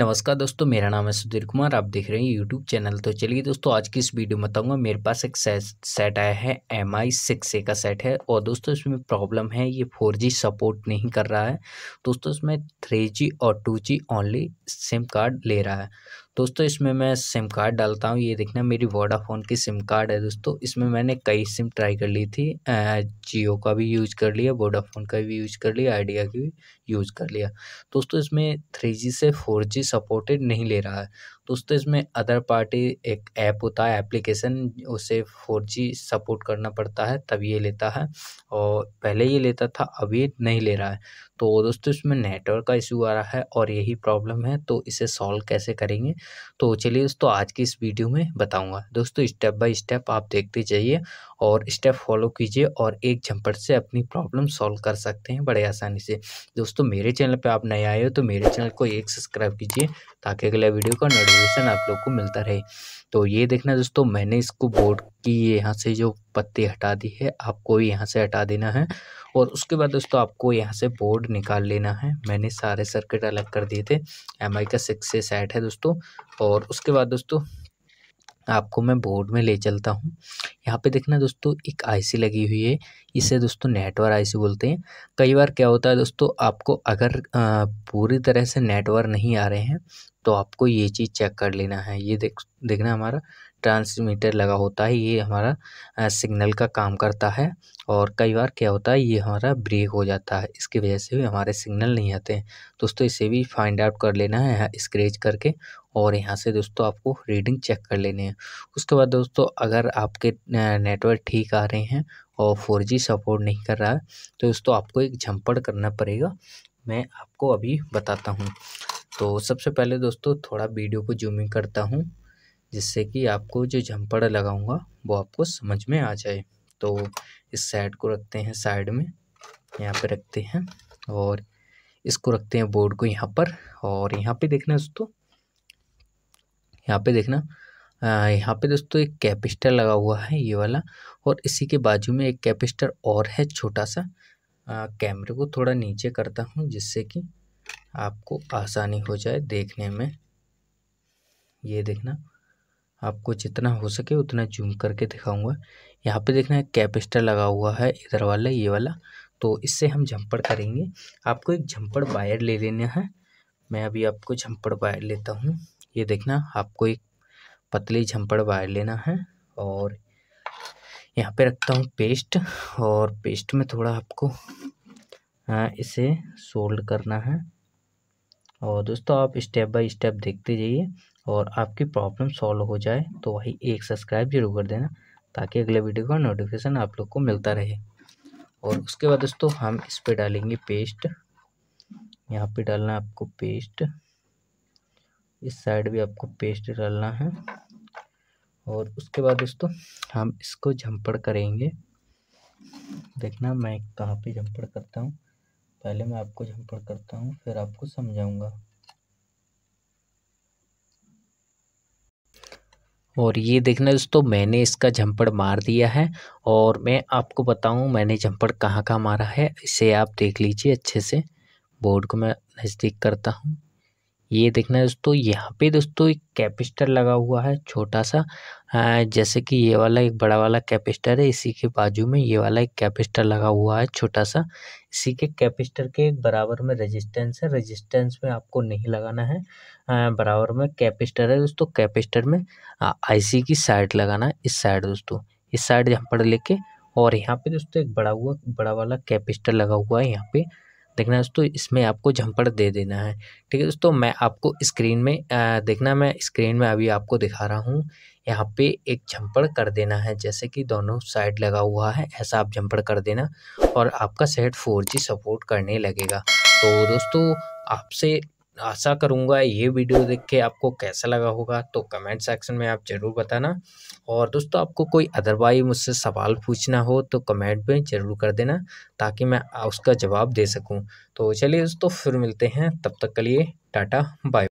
नमस्कार दोस्तों मेरा नाम है सुधीर कुमार आप देख रहे हैं यूट्यूब चैनल तो चलिए दोस्तों आज की इस वीडियो में बताऊंगा मेरे पास एक सेट आया है एम आई सिक्स ए का सेट है और दोस्तों इसमें प्रॉब्लम है ये फोर जी सपोर्ट नहीं कर रहा है दोस्तों इसमें थ्री जी और two G only SIM card ले रहा है दोस्तों इसमें मैं सिम कार्ड डालता हूँ ये देखना मेरी वोडाफोन की सिम कार्ड है दोस्तों इसमें मैंने कई सिम ट्राई कर ली थी जियो का भी यूज कर लिया वोडाफोन का भी यूज कर लिया आइडिया की भी यूज कर लिया दोस्तों इसमें थ्री से फोर सपोर्टेड नहीं ले रहा है दोस्तों इसमें अदर पार्टी एक ऐप होता है एप्लीकेशन उसे फोर जी सपोर्ट करना पड़ता है तब ये लेता है और पहले ये लेता था अब ये नहीं ले रहा है तो दोस्तों इसमें नेटवर्क का इशू आ रहा है और यही प्रॉब्लम है तो इसे सॉल्व कैसे करेंगे तो चलिए दोस्तों आज की इस वीडियो में बताऊँगा दोस्तों स्टेप बाई स्टेप आप देखते जाइए और स्टेप फॉलो कीजिए और एक झंपट से अपनी प्रॉब्लम सॉल्व कर सकते हैं बड़े आसानी से दोस्तों मेरे चैनल पर आप नए आए हो तो मेरे चैनल को एक सब्सक्राइब कीजिए ताकि अगला वीडियो का नोटिफिकेशन आप लोग को मिलता रहे तो ये देखना दोस्तों मैंने इसको बोर्ड की यहाँ से जो पत्ती हटा दी है आपको भी यहाँ से हटा देना है और उसके बाद दोस्तों आपको यहाँ से बोर्ड निकाल लेना है मैंने सारे सर्किट अलग कर दिए थे एम का सिक्स से सेट है दोस्तों और उसके बाद दोस्तों आपको मैं बोर्ड में ले चलता हूँ यहाँ पे देखना दोस्तों एक आईसी लगी हुई है इसे दोस्तों नेटवर्क आईसी बोलते हैं कई बार क्या होता है दोस्तों आपको अगर पूरी तरह से नेटवर्क नहीं आ रहे हैं तो आपको ये चीज़ चेक कर लेना है ये देख देखना हमारा ट्रांसमीटर लगा होता है ये हमारा सिग्नल का काम करता है और कई बार क्या होता है ये हमारा ब्रेक हो जाता है इसकी वजह से भी हमारे सिग्नल नहीं आते हैं दोस्तों इसे भी फाइंड आउट कर लेना है स्क्रेच करके और यहाँ से दोस्तों आपको रीडिंग चेक कर लेने हैं उसके बाद दोस्तों अगर आपके नेटवर्क ठीक आ रहे हैं और फोर जी सपोर्ट नहीं कर रहा है तो दोस्तों आपको एक झंपड़ करना पड़ेगा मैं आपको अभी बताता हूँ तो सबसे पहले दोस्तों थोड़ा वीडियो को जूमिंग करता हूँ जिससे कि आपको जो झंपड़ लगाऊंगा वो आपको समझ में आ जाए तो इस साइड को रखते हैं साइड में यहाँ पे रखते हैं और इसको रखते हैं बोर्ड को यहाँ पर और यहाँ पे देखना दोस्तों यहाँ पे देखना यहाँ पे दोस्तों एक कैपेसिटर लगा हुआ है ये वाला और इसी के बाजू में एक कैपेसिटर और है छोटा सा आ, कैमरे को थोड़ा नीचे करता हूँ जिससे कि आपको आसानी हो जाए देखने में ये देखना आपको जितना हो सके उतना जूम करके दिखाऊंगा यहाँ पे देखना एक कैपेसिटर लगा हुआ है इधर वाला ये वाला तो इससे हम झंपड़ करेंगे आपको एक झंपड़ वायर ले लेना है मैं अभी आपको झंपड़ वायर लेता हूँ ये देखना आपको एक पतली झंपड़ वायर लेना है और यहाँ पे रखता हूँ पेस्ट और पेस्ट में थोड़ा आपको इसे सोल्ड करना है और दोस्तों आप स्टेप बाय स्टेप देखते जाइए और आपकी प्रॉब्लम सॉल्व हो जाए तो वही एक सब्सक्राइब जरूर कर देना ताकि अगले वीडियो का नोटिफिकेशन आप लोग को मिलता रहे और उसके बाद दोस्तों हम इस पर डालेंगे पेस्ट यहाँ पे डालना आपको पेस्ट इस साइड भी आपको पेस्ट डालना है और उसके बाद दोस्तों हम इसको झंपड़ करेंगे देखना मैं कहाँ पे झंपड़ करता हूँ पहले मैं आपको झंपड़ करता हूँ फिर आपको समझाऊँगा और ये देखना दोस्तों मैंने इसका झंपड़ मार दिया है और मैं आपको बताऊँ मैंने झंपड़ कहाँ कहाँ मारा है इसे आप देख लीजिए अच्छे से बोर्ड को मैं नज़दीक करता हूँ ये देखना है दोस्तों यहाँ पे दोस्तों एक कैपेसिटर लगा हुआ है छोटा सा जैसे कि ये वाला एक बड़ा वाला कैपेसिटर है इसी के बाजू में ये वाला एक कैपेसिटर लगा हुआ है छोटा सा इसी के कैपेसिटर के बराबर में रेजिस्टेंस है रेजिस्टेंस में आपको नहीं लगाना है बराबर में कैपेसिटर है दोस्तों कैपेसिटर में आईसी की साइड लगाना है इस साइड दोस्तों इस साइड यहाँ पर लेके और यहाँ पे दोस्तों एक बड़ा हुआ बड़ा वाला कैपेसिटर लगा हुआ है यहाँ पे देखना दोस्तों इसमें आपको झंपड़ दे देना है ठीक है दोस्तों मैं आपको स्क्रीन में आ, देखना मैं स्क्रीन में अभी आपको दिखा रहा हूँ यहाँ पे एक झंपड़ कर देना है जैसे कि दोनों साइड लगा हुआ है ऐसा आप झंपड़ कर देना और आपका सेट फोर सपोर्ट करने लगेगा तो दोस्तों आपसे आशा करूँगा ये वीडियो देख के आपको कैसा लगा होगा तो कमेंट सेक्शन में आप ज़रूर बताना और दोस्तों आपको कोई अदरवाइज मुझसे सवाल पूछना हो तो कमेंट में ज़रूर कर देना ताकि मैं उसका जवाब दे सकूँ तो चलिए दोस्तों फिर मिलते हैं तब तक के लिए टाटा बाय